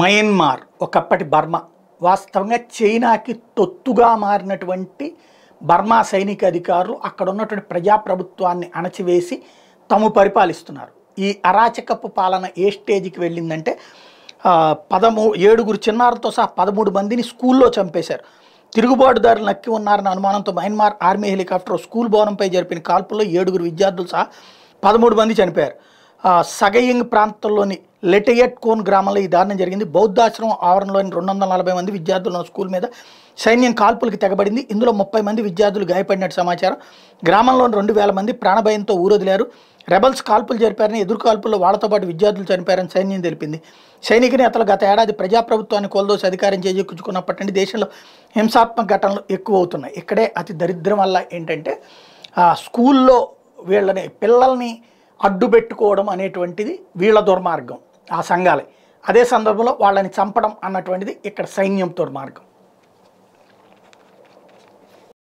Myanmar ఒకప్పటి Burma వాస్తవంగా చైనాకి తొత్తుగా మారినటువంటి బర్మా సైనిక అధికారులు అక్కడ ఉన్నటువంటి ప్రజాప్రభుత్వాన్ని అణచివేసి తాము పరిపాలిస్తున్నారు ఈ అరాచకపు పాలన ఏ స్టేజ్కి వెళ్ళిందంటే పదమూ ఏడుగురు చిన్నారులతో సహా పదమూడు మందిని స్కూల్లో చంపేశారు తిరుగుబాటుదారులు నక్కి ఉన్నారన్న అనుమానంతో మయన్మార్ ఆర్మీ హెలికాప్టర్ స్కూల్ భవనంపై జరిపిన కాల్పుల్లో ఏడుగురు విద్యార్థులు సహా పదమూడు మంది చనిపోయారు సగయింగ్ ప్రాంతంలోని లెటయట్ కోన్ గ్రామంలో ఈ దారుణం జరిగింది బౌద్ధాశ్రమం ఆవరణలోని రెండు వందల నలభై మంది విద్యార్థులు స్కూల్ మీద సైన్యం కాల్పులకు తెగబడింది ఇందులో ముప్పై మంది విద్యార్థులు గాయపడినట్టు సమాచారం గ్రామంలోని రెండు వేల మంది ప్రాణభయంతో ఊరొదిలారు రెబల్స్ కాల్పులు జరిపారని ఎదురు కాల్పుల్లో వాళ్లతో పాటు విద్యార్థులు చనిపోయారని సైన్యం తెలిపింది సైనిక నేతలు గత ఏడాది ప్రజాప్రభుత్వాన్ని కోల్దోసి అధికారం చేజెక్కుచుకున్నప్పటి నుండి దేశంలో హింసాత్మక ఘటనలు ఎక్కువ అవుతున్నాయి ఇక్కడే అతి దరిద్రం వల్ల ఏంటంటే స్కూల్లో వీళ్ళని పిల్లల్ని అడ్డు పెట్టుకోవడం అనేటువంటిది వీళ్ళ దుర్మార్గం ఆ సంఘాలే అదే సందర్భంలో వాళ్ళని చంపడం అన్నటువంటిది ఇక్కడ సైన్యం దుర్మార్గం